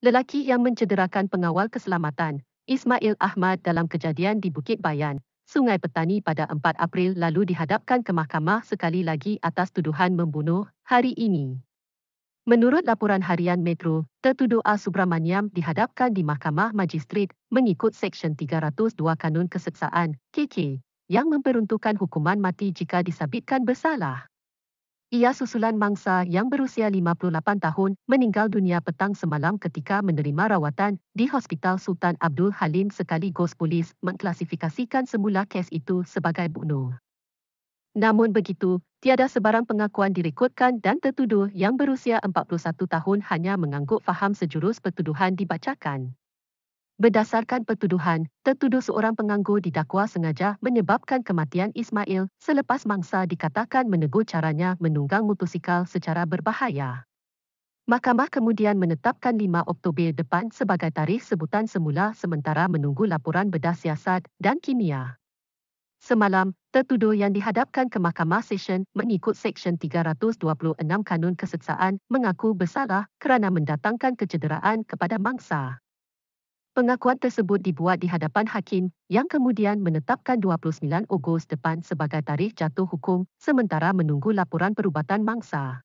lelaki yang mencederakan pengawal keselamatan, Ismail Ahmad dalam kejadian di Bukit Bayan, Sungai Petani pada 4 April lalu dihadapkan ke mahkamah sekali lagi atas tuduhan membunuh hari ini. Menurut laporan harian Metro, tertuduh A. Subramaniam dihadapkan di Mahkamah Majistret mengikut Seksyen 302 Kanun Keseksaan, KK, yang memperuntukkan hukuman mati jika disabitkan bersalah. Ia susulan mangsa yang berusia 58 tahun meninggal dunia petang semalam ketika menerima rawatan di Hospital Sultan Abdul Halim sekaligus polis mengklasifikasikan semula kes itu sebagai bunuh. Namun begitu, tiada sebarang pengakuan direkodkan dan tertuduh yang berusia 41 tahun hanya mengangguk faham sejurus pertuduhan dibacakan. Berdasarkan pertuduhan, tertuduh seorang penganggur didakwa sengaja menyebabkan kematian Ismail selepas mangsa dikatakan menegur caranya menunggang motosikal secara berbahaya. Mahkamah kemudian menetapkan 5 Oktober depan sebagai tarikh sebutan semula sementara menunggu laporan bedah siasat dan kimia. Semalam, tertuduh yang dihadapkan ke Mahkamah Session mengikut Seksyen 326 Kanun Kesetsaan mengaku bersalah kerana mendatangkan kecederaan kepada mangsa. Pengakuan tersebut dibuat di hadapan hakim yang kemudian menetapkan 29 Ogos depan sebagai tarikh jatuh hukum sementara menunggu laporan perubatan mangsa.